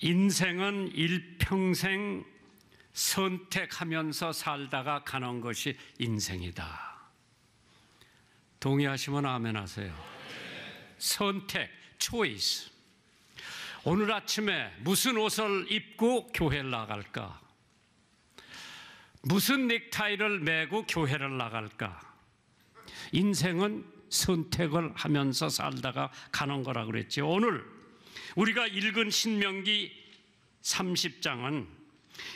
인생은 일평생 선택하면서 살다가 가는 것이 인생이다. 동의하시면 아멘 하세요. 선택, choice. 오늘 아침에 무슨 옷을 입고 교회를 나갈까? 무슨 넥타이를 메고 교회를 나갈까? 인생은 선택을 하면서 살다가 가는 거라 그랬지. 오늘 우리가 읽은 신명기 30장은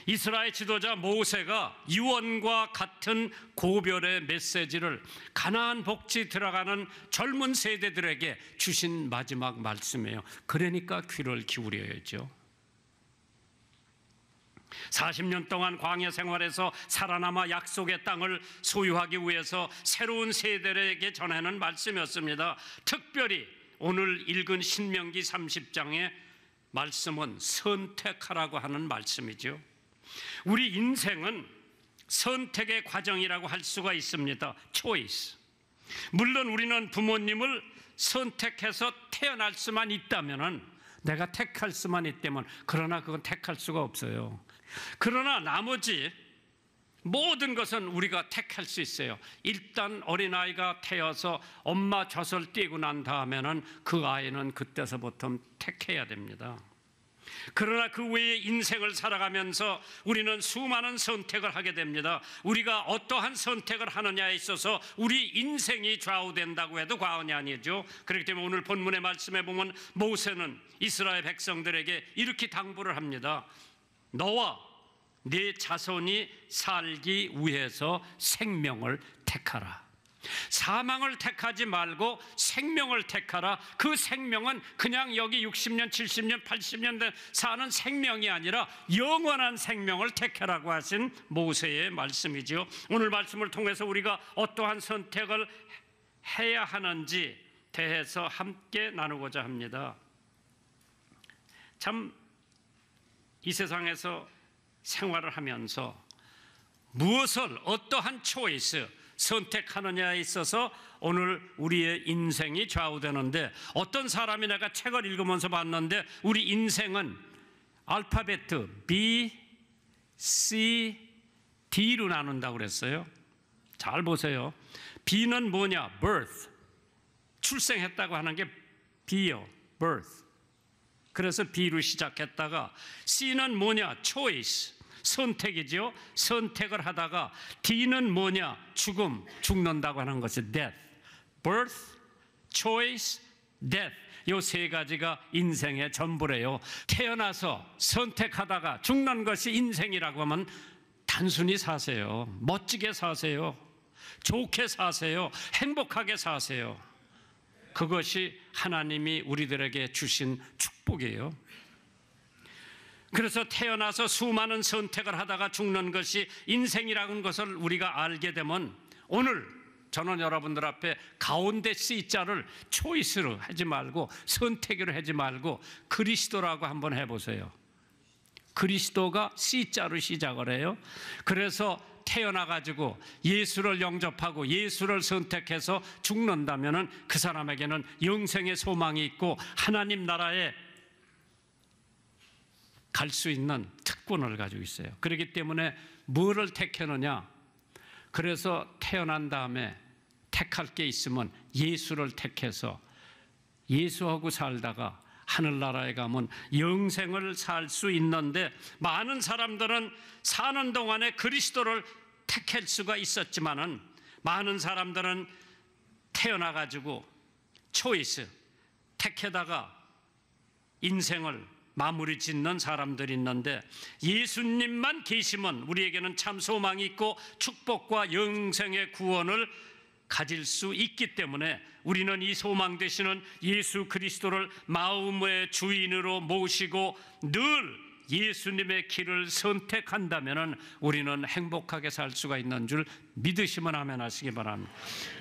이스라엘 지도자 모세가 유언과 같은 고별의 메시지를 가나안 복지 들어가는 젊은 세대들에게 주신 마지막 말씀이에요. 그러니까 귀를 기울여야죠. 40년 동안 광야 생활에서 살아남아 약속의 땅을 소유하기 위해서 새로운 세대에게 전하는 말씀이었습니다. 특별히 오늘 읽은 신명기 30장에 말씀은 선택하라고 하는 말씀이죠. 우리 인생은 선택의 과정이라고 할 수가 있습니다. 초이스. 물론 우리는 부모님을 선택해서 태어날 수만 있다면 내가 택할 수만 있다면 그러나 그건 택할 수가 없어요. 그러나 나머지 모든 것은 우리가 택할 수 있어요. 일단 어린아이가 태어서 엄마 젖을 띄고 난 다음에는 그 아이는 그때서부터 택해야 됩니다. 그러나 그 외에 인생을 살아가면서 우리는 수많은 선택을 하게 됩니다. 우리가 어떠한 선택을 하느냐에 있어서 우리 인생이 좌우된다고 해도 과언이 아니죠. 그렇기 때문에 오늘 본문의 말씀에 보면 모세는 이스라엘 백성들에게 이렇게 당부를 합니다. 너와 네 자손이 살기 위해서 생명을 택하라. 사망을 택하지 말고 생명을 택하라. 그 생명은 그냥 여기 60년, 70년, 80년 된 사는 생명이 아니라 영원한 생명을 택하라고 하신 모세의 말씀이지요. 오늘 말씀을 통해서 우리가 어떠한 선택을 해야 하는지 대해서 함께 나누고자 합니다. 참 이 세상에서 생활을 하면서 무엇을 어떠한 초이스 선택하느냐에 있어서 오늘 우리의 인생이 좌우되는데 어떤 사람이 내가 책을 읽으면서 봤는데 우리 인생은 알파벳 B, C, D로 나눈다고 그랬어요. 잘 보세요. B는 뭐냐? birth. 출생했다고 하는 게 B요. birth. 그래서 B로 시작했다가 C는 뭐냐? choice. 선택이지요. 선택을 하다가 D는 뭐냐? 죽음, 죽는다고 하는 것이 death, birth, choice, death. 요 세 가지가 인생의 전부래요. 태어나서 선택하다가 죽는 것이 인생이라고 하면 단순히 사세요. 멋지게 사세요. 좋게 사세요. 행복하게 사세요. 그것이 하나님이 우리들에게 주신 축복이에요. 그래서 태어나서 수많은 선택을 하다가 죽는 것이 인생이라는 것을 우리가 알게 되면 오늘 저는 여러분들 앞에 가운데 C자를 초이스로 하지 말고 선택으로 하지 말고 그리스도라고 한번 해보세요. 그리스도가 C자로 시작을 해요. 그래서 태어나가지고 예수를 영접하고 예수를 선택해서 죽는다면 그 사람에게는 영생의 소망이 있고 하나님 나라의 갈수 있는 특권을 가지고 있어요. 그렇기 때문에 뭐를 택하느냐? 그래서 태어난 다음에 택할 게 있으면 예수를 택해서 예수하고 살다가 하늘나라에 가면 영생을 살 수 있는데 많은 사람들은 사는 동안에 그리스도를 택할 수가 있었지만은 많은 사람들은 태어나 가지고 초이스 택해다가 인생을 마무리 짓는 사람들이 있는데 예수님만 계시면 우리에게는 참 소망이 있고 축복과 영생의 구원을 가질 수 있기 때문에 우리는 이 소망 되시는 예수 그리스도를 마음의 주인으로 모시고 늘 예수님의 길을 선택한다면 우리는 행복하게 살 수가 있는 줄 믿으시면 하면 하시기 바랍니다.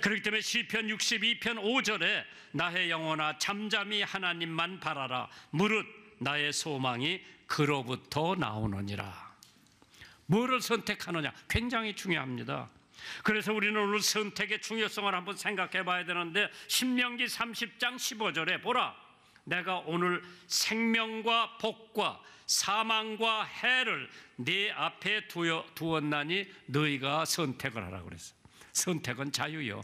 그렇기 때문에 시편 62편 5절에 나의 영혼아 잠잠히 하나님만 바라라 무릇 나의 소망이 그로부터 나오느니라. 뭐를 선택하느냐? 굉장히 중요합니다. 그래서 우리는 오늘 선택의 중요성을 한번 생각해 봐야 되는데 신명기 30장 15절에 보라 내가 오늘 생명과 복과 사망과 해를 네 앞에 두어, 두었나니 너희가 선택을 하라 그랬어. 선택은 자유요.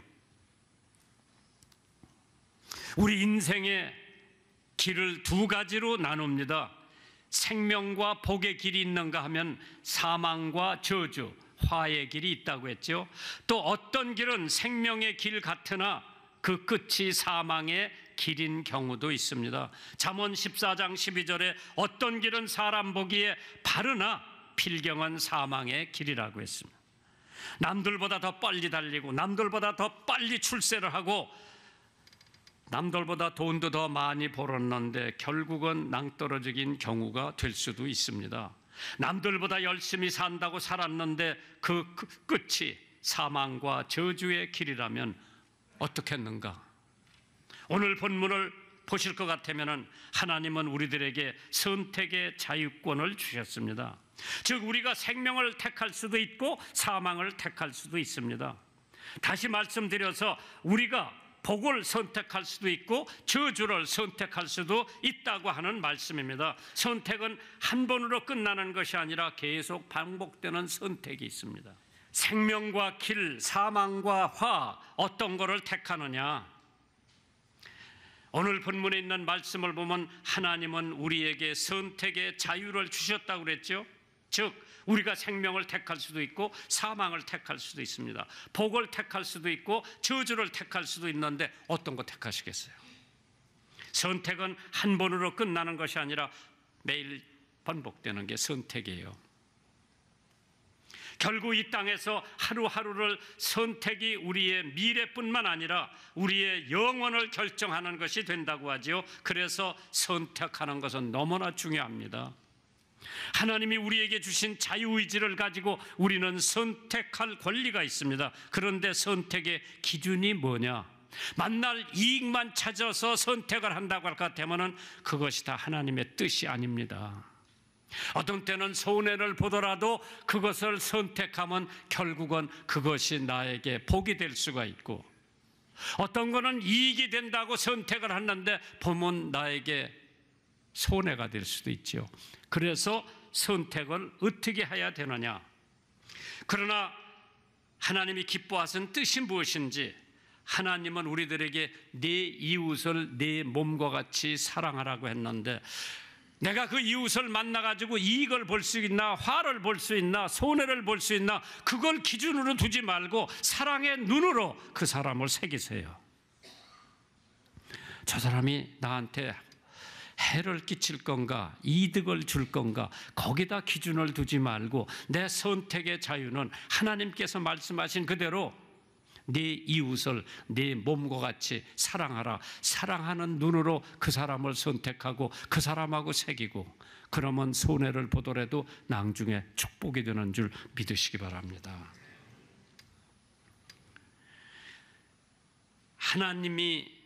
우리 인생의 길을 두 가지로 나눕니다. 생명과 복의 길이 있는가 하면 사망과 저주, 화의 길이 있다고 했죠. 또 어떤 길은 생명의 길 같으나 그 끝이 사망의 길인 경우도 있습니다. 잠언 14장 12절에 어떤 길은 사람 보기에 바르나 필경은 사망의 길이라고 했습니다. 남들보다 더 빨리 달리고 남들보다 더 빨리 출세를 하고 남들보다 돈도 더 많이 벌었는데 결국은 낭떠러지긴 경우가 될 수도 있습니다. 남들보다 열심히 산다고 살았는데 그, 그 끝이 사망과 저주의 길이라면 어떻겠는가? 오늘 본문을 보실 것 같으면 하나님은 우리들에게 선택의 자유권을 주셨습니다. 즉, 우리가 생명을 택할 수도 있고 사망을 택할 수도 있습니다. 다시 말씀드려서 우리가 복을 선택할 수도 있고 저주를 선택할 수도 있다고 하는 말씀입니다. 선택은 한 번으로 끝나는 것이 아니라 계속 반복되는 선택이 있습니다. 생명과 길, 사망과 화, 어떤 것을 택하느냐? 오늘 본문에 있는 말씀을 보면 하나님은 우리에게 선택의 자유를 주셨다고 그랬죠. 즉 우리가 생명을 택할 수도 있고 사망을 택할 수도 있습니다. 복을 택할 수도 있고 저주를 택할 수도 있는데 어떤 거 택하시겠어요? 선택은 한 번으로 끝나는 것이 아니라 매일 반복되는 게 선택이에요. 결국 이 땅에서 하루하루를 선택이 우리의 미래뿐만 아니라 우리의 영원을 결정하는 것이 된다고 하지요. 그래서 선택하는 것은 너무나 중요합니다. 하나님이 우리에게 주신 자유의지를 가지고 우리는 선택할 권리가 있습니다. 그런데 선택의 기준이 뭐냐? 만날 이익만 찾아서 선택을 한다고 할 것 같으면 그것이 다 하나님의 뜻이 아닙니다. 어떤 때는 손해를 보더라도 그것을 선택하면 결국은 그것이 나에게 복이 될 수가 있고 어떤 거는 이익이 된다고 선택을 하는데 보면 나에게 손해가 될 수도 있죠 그래서 선택을 어떻게 해야 되느냐? 그러나 하나님이 기뻐하신 뜻이 무엇인지 하나님은 우리들에게 네 이웃을 네 몸과 같이 사랑하라고 했는데 내가 그 이웃을 만나가지고 이익을 볼 수 있나, 화를 볼 수 있나, 손해를 볼 수 있나, 그걸 기준으로 두지 말고 사랑의 눈으로 그 사람을 새기세요. 저 사람이 나한테 해를 끼칠 건가, 이득을 줄 건가, 거기다 기준을 두지 말고 내 선택의 자유는 하나님께서 말씀하신 그대로 네 이웃을 네 몸과 같이 사랑하라. 사랑하는 눈으로 그 사람을 선택하고 그 사람하고 새기고 그러면 손해를 보더라도 낭중에 축복이 되는 줄 믿으시기 바랍니다. 하나님이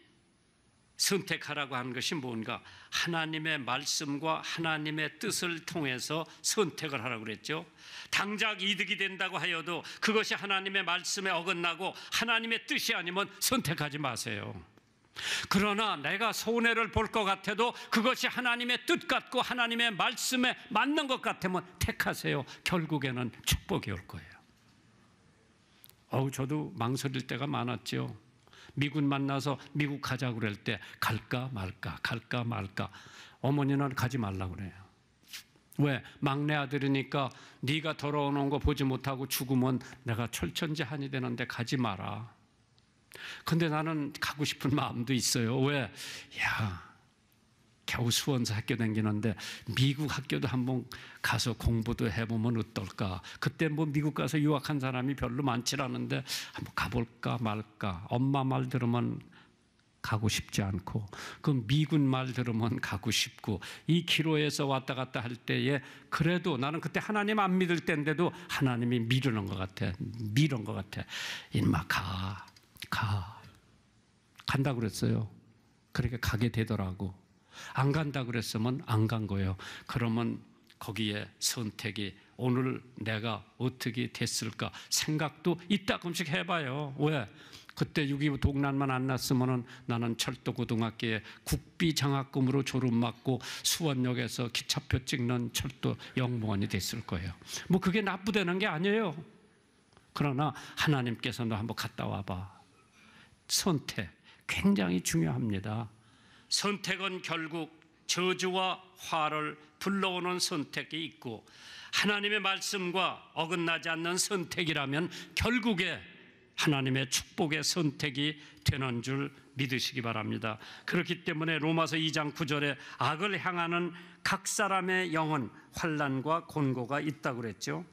선택하라고 하는 것이 뭔가 하나님의 말씀과 하나님의 뜻을 통해서 선택을 하라고 그랬죠. 당장 이득이 된다고 하여도 그것이 하나님의 말씀에 어긋나고 하나님의 뜻이 아니면 선택하지 마세요. 그러나 내가 손해를 볼 것 같아도 그것이 하나님의 뜻 같고 하나님의 말씀에 맞는 것 같으면 택하세요. 결국에는 축복이 올 거예요. 어우, 저도 망설일 때가 많았죠. 미군 만나서 미국 가자 그럴 때 갈까 말까 갈까 말까 어머니는 가지 말라 그래요. 왜 막내 아들이니까 네가 더러워놓은 거 보지 못하고 죽으면 내가 철천지한이 되는데 가지 마라. 근데 나는 가고 싶은 마음도 있어요. 왜? 야 겨우 수원서 학교 다니는데 미국 학교도 한번 가서 공부도 해보면 어떨까? 그때 뭐 미국 가서 유학한 사람이 별로 많지 않은데 한번 가볼까 말까? 엄마 말 들으면 가고 싶지 않고 그 미군 말 들으면 가고 싶고 이 기로에서 왔다 갔다 할 때에 그래도 나는 그때 하나님 안 믿을 때인데도 하나님이 미루는 것 같아 미루는것 같아 인마 가 가. 간다 그랬어요 그렇게 가게 되더라고 안 간다 그랬으면 안 간 거예요. 그러면 거기에 선택이 오늘 내가 어떻게 됐을까 생각도 이따금씩 해봐요. 왜? 그때 6.25 동란만 안 났으면 나는 철도고등학교에 국비장학금으로 졸업 맞고 수원역에서 기차표 찍는 철도 영무원이 됐을 거예요. 뭐 그게 나쁘다는 게 아니에요. 그러나 하나님께서 너 한번 갔다 와봐. 선택 굉장히 중요합니다. 선택은 결국 저주와 화를 불러오는 선택이 있고 하나님의 말씀과 어긋나지 않는 선택이라면 결국에 하나님의 축복의 선택이 되는 줄 믿으시기 바랍니다. 그렇기 때문에 로마서 2장 9절에 악을 향하는 각 사람의 영은 환란과 곤고가 있다고 그랬죠.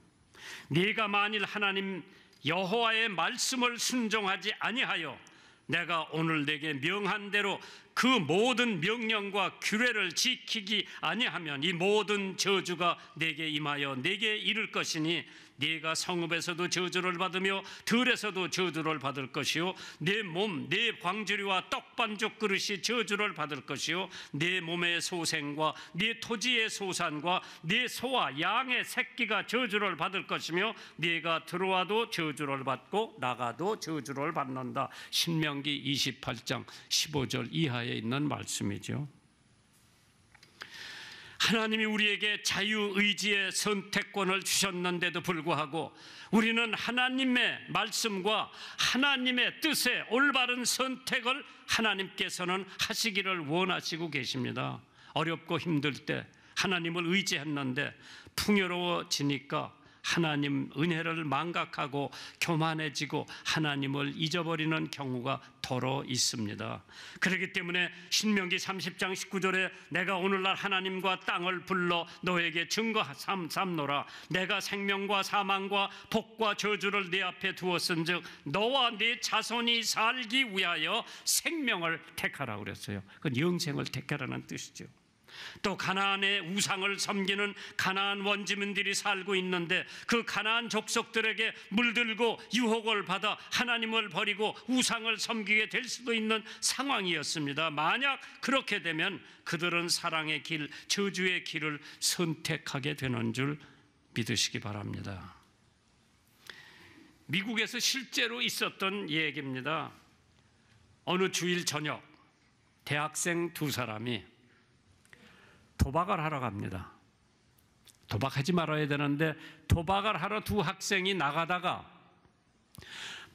네가 만일 하나님 여호와의 말씀을 순종하지 아니하여 내가 오늘 내게 명한 대로 그 모든 명령과 규례를 지키기 아니하면 이 모든 저주가 내게 임하여 내게 이를 것이니 네가 성읍에서도 저주를 받으며 들에서도 저주를 받을 것이요 네 몸, 네 광주리와 떡반죽 그릇이 저주를 받을 것이요 네 몸의 소생과 네 토지의 소산과 네 소와 양의 새끼가 저주를 받을 것이며 네가 들어와도 저주를 받고 나가도 저주를 받는다. 신명기 28장 15절 이하에 있는 말씀이죠. 하나님이 우리에게 자유의지의 선택권을 주셨는데도 불구하고 우리는 하나님의 말씀과 하나님의 뜻의 올바른 선택을 하나님께서는 하시기를 원하시고 계십니다. 어렵고 힘들 때 하나님을 의지했는데 풍요로워지니까 하나님 은혜를 망각하고 교만해지고 하나님을 잊어버리는 경우가 더러 있습니다. 그렇기 때문에 신명기 30장 19절에 내가 오늘날 하나님과 땅을 불러 너에게 증거 삼노라 내가 생명과 사망과 복과 저주를 네 앞에 두었은즉 너와 네 자손이 살기 위하여 생명을 택하라 그랬어요. 그건 영생을 택하라는 뜻이죠. 또 가나안의 우상을 섬기는 가나안 원주민들이 살고 있는데 그 가나안 족속들에게 물들고 유혹을 받아 하나님을 버리고 우상을 섬기게 될 수도 있는 상황이었습니다. 만약 그렇게 되면 그들은 사랑의 길, 저주의 길을 선택하게 되는 줄 믿으시기 바랍니다. 미국에서 실제로 있었던 얘기입니다. 어느 주일 저녁 대학생 두 사람이 도박을 하러 갑니다. 도박하지 말아야 되는데 도박을 하러 두 학생이 나가다가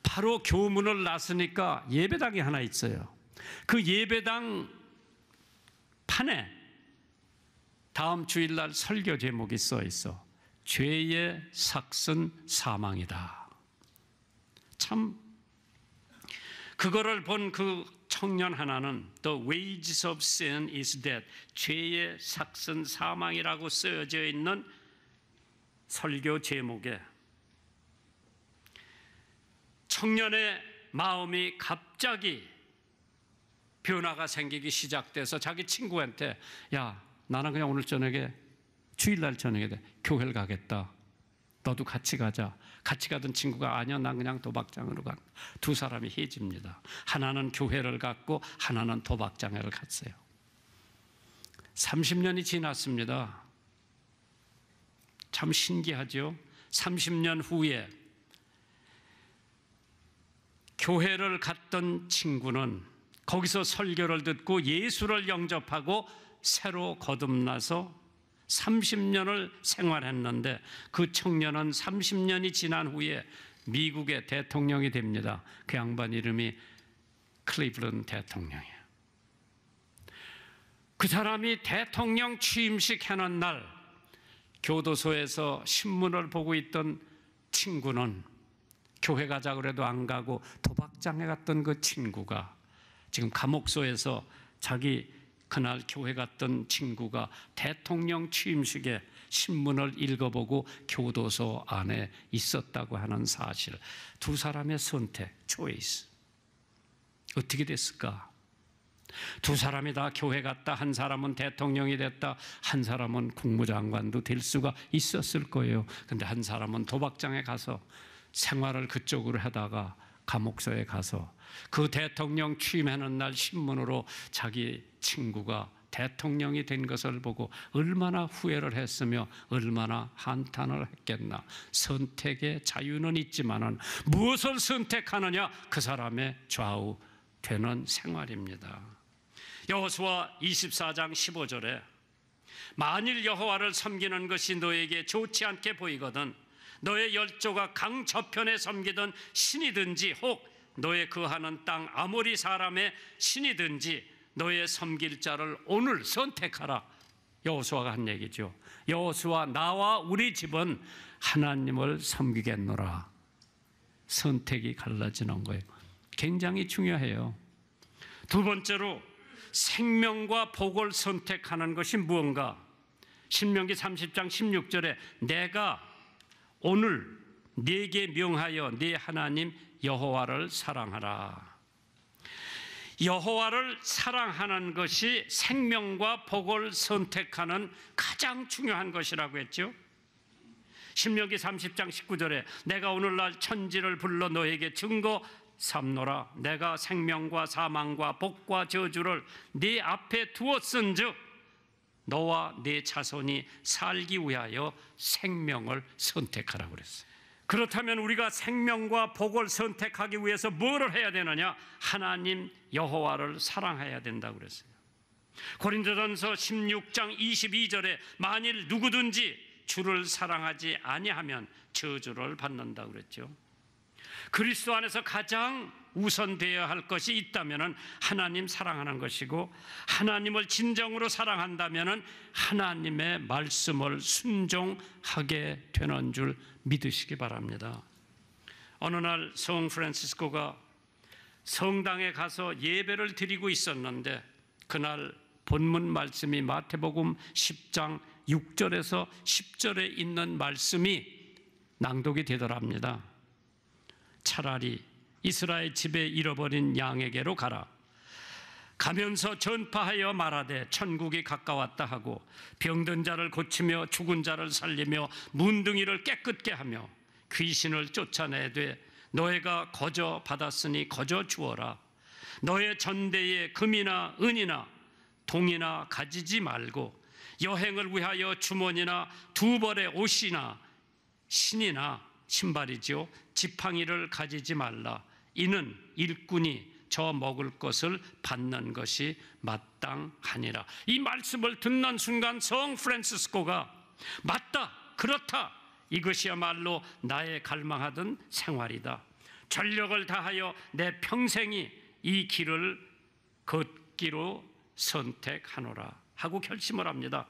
바로 교문을 났으니까 예배당이 하나 있어요. 그 예배당 판에 다음 주일날 설교 제목이 써 있어. 죄의 삭슨 사망이다. 참 그거를 본그 청년 하나는 The wages of sin is death. 죄의 삭선 사망이라고 쓰여져 있는 설교 제목에 청년의 마음이 갑자기 변화가 생기기 시작돼서 자기 친구한테 야 나는 그냥 오늘 저녁에 주일날 저녁에 교회를 가겠다 너도 같이 가자. 같이 가던 친구가 아니야 난 그냥 도박장으로 간. 두 사람이 헤집니다 하나는 교회를 갔고 하나는 도박장에 갔어요. 30년이 지났습니다. 참 신기하죠. 30년 후에 교회를 갔던 친구는 거기서 설교를 듣고 예수를 영접하고 새로 거듭나서 30년을 생활했는데 그 청년은 30년이 지난 후에 미국의 대통령이 됩니다. 그 양반 이름이 클리블런 대통령이에요. 그 사람이 대통령 취임식 하는 날 교도소에서 신문을 보고 있던 친구는 교회 가자 그래도 안 가고 도박장에 갔던 그 친구가 지금 감옥소에서 자기 그날 교회 갔던 친구가 대통령 취임식에 신문을 읽어보고 교도소 안에 있었다고 하는 사실. 두 사람의 선택, 초이스. 어떻게 됐을까? 두 사람이 다 교회 갔다. 한 사람은 대통령이 됐다. 한 사람은 국무장관도 될 수가 있었을 거예요. 근데 한 사람은 도박장에 가서 생활을 그쪽으로 하다가 감옥소에 가서 그 대통령 취임하는 날 신문으로 자기 친구가 대통령이 된 것을 보고 얼마나 후회를 했으며 얼마나 한탄을 했겠나. 선택의 자유는 있지만은 무엇을 선택하느냐 그 사람의 좌우되는 생활입니다. 여호수아 24장 15절에 만일 여호와를 섬기는 것이 너에게 좋지 않게 보이거든 너의 열조가 강 저편에 섬기던 신이든지 혹 너의 그하는땅 아무리 사람의 신이든지 너의 섬길 자를 오늘 선택하라. 여호수아가 한 얘기죠. 여호수아 나와 우리 집은 하나님을 섬기겠노라. 선택이 갈라지는 거예요. 굉장히 중요해요. 두 번째로 생명과 복을 선택하는 것이 무언가? 신명기 30장 16절에 내가 오늘 네게 명하여 네 하나님 여호와를 사랑하라. 여호와를 사랑하는 것이 생명과 복을 선택하는 가장 중요한 것이라고 했죠. 신명기 30장 19절에 내가 오늘날 천지를 불러 너에게 증거 삼노라 내가 생명과 사망과 복과 저주를 네 앞에 두었은즉 너와 네 자손이 살기 위하여 생명을 선택하라 그랬어요. 그렇다면 우리가 생명과 복을 선택하기 위해서 뭐를 해야 되느냐? 하나님 여호와를 사랑해야 된다고 그랬어요. 고린도전서 16장 22절에 만일 누구든지 주를 사랑하지 아니하면 저주를 받는다 그랬죠. 그리스도 안에서 가장 우선되어야 할 것이 있다면 하나님 사랑하는 것이고 하나님을 진정으로 사랑한다면 하나님의 말씀을 순종하게 되는 줄 믿으시기 바랍니다. 어느 날 성 프란시스코가 성당에 가서 예배를 드리고 있었는데 그날 본문 말씀이 마태복음 10장 6절에서 10절에 있는 말씀이 낭독이 되더랍니다. 차라리 이스라엘 집에 잃어버린 양에게로 가라. 가면서 전파하여 말하되 천국이 가까웠다 하고 병든 자를 고치며 죽은 자를 살리며 문둥이를 깨끗게 하며 귀신을 쫓아내되 너희가 거저 받았으니 거저 주어라. 너의 전대에 금이나 은이나 동이나 가지지 말고 여행을 위하여 주머니나 두 벌의 옷이나 신이나 신발이지요 지팡이를 가지지 말라. 이는 일꾼이 저 먹을 것을 받는 것이 마땅하니라. 이 말씀을 듣는 순간 성 프란시스코가 맞다, 그렇다. 이것이야말로 나의 갈망하던 생활이다. 전력을 다하여 내 평생이 이 길을 걷기로 선택하노라 하고 결심을 합니다.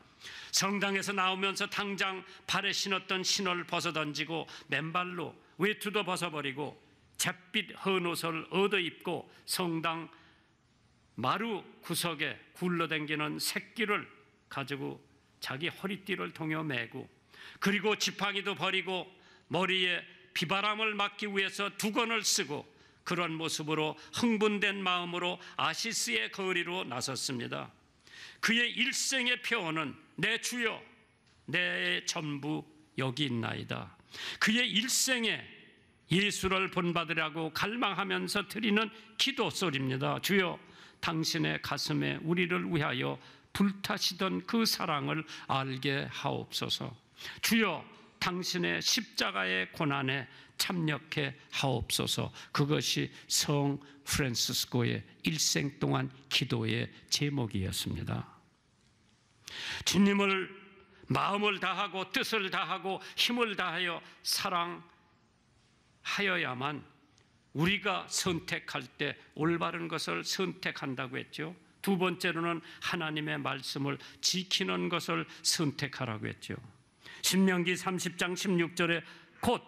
성당에서 나오면서 당장 발에 신었던 신을 벗어던지고 맨발로 외투도 벗어버리고 잿빛 헌 옷을 얻어 입고 성당 마루 구석에 굴러댕기는 새끼를 가지고 자기 허리띠를 통여 매고 그리고 지팡이도 버리고 머리에 비바람을 막기 위해서 두건을 쓰고 그런 모습으로 흥분된 마음으로 아시스의 거리로 나섰습니다. 그의 일생의 표어는 내 주여 내 전부 여기 있나이다. 그의 일생의 예수를 본받으라고 갈망하면서 드리는 기도 소리입니다. 주여 당신의 가슴에 우리를 위하여 불타시던 그 사랑을 알게 하옵소서. 주여 당신의 십자가의 고난에 참여케 하옵소서. 그것이 성 프란시스코의 일생 동안 기도의 제목이었습니다. 주님을 마음을 다하고 뜻을 다하고 힘을 다하여 사랑 하여야만 우리가 선택할 때 올바른 것을 선택한다고 했죠. 두 번째로는 하나님의 말씀을 지키는 것을 선택하라고 했죠. 신명기 30장 16절에 곧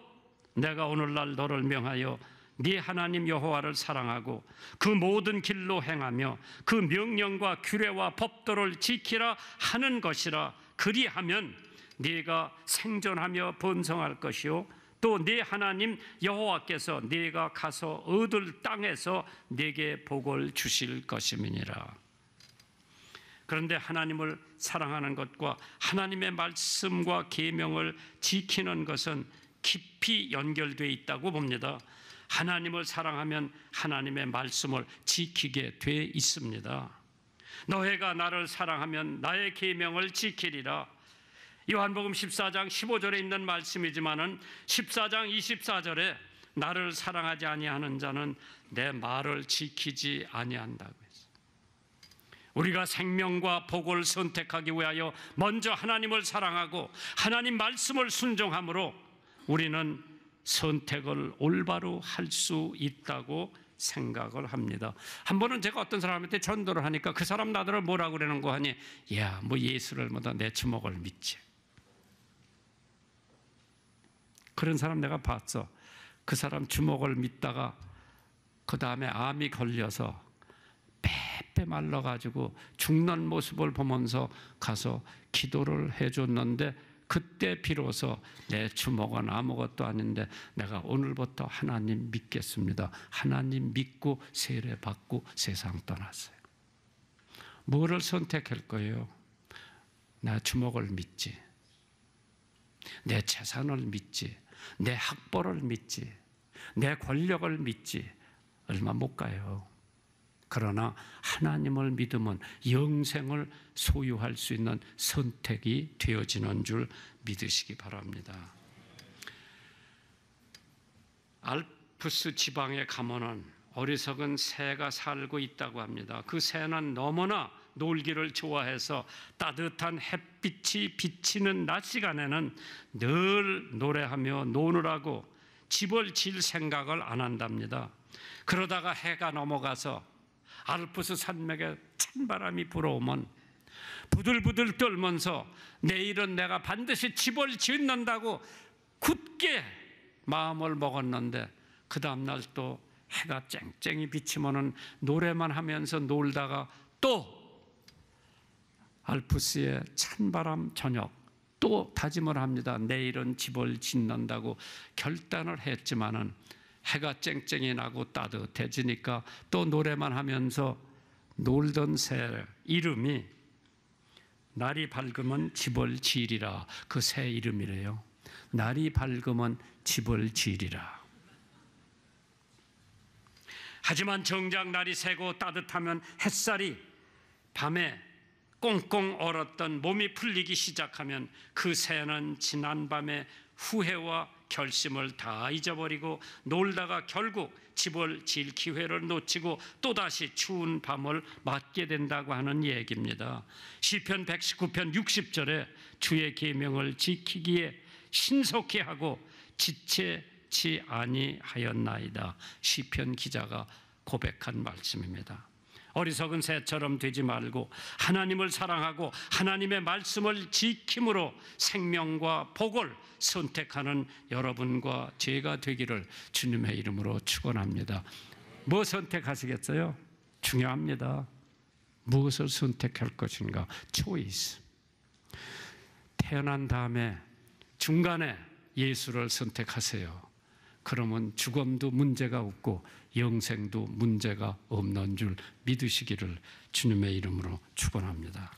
내가 오늘날 너를 명하여 네 하나님 여호와를 사랑하고 그 모든 길로 행하며 그 명령과 규례와 법도를 지키라 하는 것이라 그리하면 네가 생존하며 번성할 것이요 또네 하나님 여호와께서 네가 가서 얻을 땅에서 네게 복을 주실 것임이니라. 그런데 하나님을 사랑하는 것과 하나님의 말씀과 계명을 지키는 것은 깊이 연결되어 있다고 봅니다. 하나님을 사랑하면 하나님의 말씀을 지키게 돼 있습니다. 너희가 나를 사랑하면 나의 계명을 지키리라. 요한복음 14장 15절에 있는 말씀이지만은 14장 24절에 나를 사랑하지 아니하는 자는 내 말을 지키지 아니한다고 했어. 우리가 생명과 복을 선택하기 위하여 먼저 하나님을 사랑하고 하나님 말씀을 순종함으로 우리는 선택을 올바로 할 수 있다고 생각을 합니다. 한 번은 제가 어떤 사람한테 전도를 하니까 그 사람 나더러 뭐라고 그러는 거 하니 야, 뭐 예수를 뭐다 내 주먹을 믿지. 그런 사람 내가 봤어. 그 사람 주먹을 믿다가 그 다음에 암이 걸려서 빼빼 말라가지고 죽는 모습을 보면서 가서 기도를 해줬는데 그때 비로소 내 주먹은 아무것도 아닌데 내가 오늘부터 하나님 믿겠습니다. 하나님 믿고 세례 받고 세상 떠났어요. 뭐를 선택할 거예요? 나 주먹을 믿지. 내 재산을 믿지. 내 학벌을 믿지, 내 권력을 믿지, 얼마 못 가요. 그러나 하나님을 믿으면 영생을 소유할 수 있는 선택이 되어지는 줄 믿으시기 바랍니다. 알프스 지방에 가면은 어리석은 새가 살고 있다고 합니다. 그 새는 너무나 놀기를 좋아해서 따뜻한 햇빛이 비치는 낮 시간에는 늘 노래하며 노느라고 집을 질 생각을 안 한답니다. 그러다가 해가 넘어가서 알프스 산맥에 찬바람이 불어오면 부들부들 떨면서 내일은 내가 반드시 집을 짓는다고 굳게 마음을 먹었는데 그 다음날 또 해가 쨍쨍히 비치면은 노래만 하면서 놀다가 또 알프스의 찬바람 저녁 또 다짐을 합니다. 내일은 집을 짓는다고 결단을 했지만은 해가 쨍쨍이 나고 따뜻해지니까 또 노래만 하면서 놀던 새 이름이 날이 밝으면 집을 지으리라 그 새 이름이래요. 날이 밝으면 집을 지으리라. 하지만 정작 날이 새고 따뜻하면 햇살이 밤에 꽁꽁 얼었던 몸이 풀리기 시작하면 그 새는 지난밤에 후회와 결심을 다 잊어버리고 놀다가 결국 집을 질 기회를 놓치고 또다시 추운 밤을 맞게 된다고 하는 얘기입니다. 시편 119편 60절에 주의 계명을 지키기에 신속히 하고 지체치 아니하였나이다. 시편 기자가 고백한 말씀입니다. 어리석은 새처럼 되지 말고 하나님을 사랑하고 하나님의 말씀을 지킴으로 생명과 복을 선택하는 여러분과 제가 되기를 주님의 이름으로 축원합니다. 뭐 선택하시겠어요? 중요합니다. 무엇을 선택할 것인가? 초이스. 태어난 다음에 중간에 예수를 선택하세요. 그러면 죽음도 문제가 없고 영생도 문제가 없는 줄 믿으시기를 주님의 이름으로 축원합니다.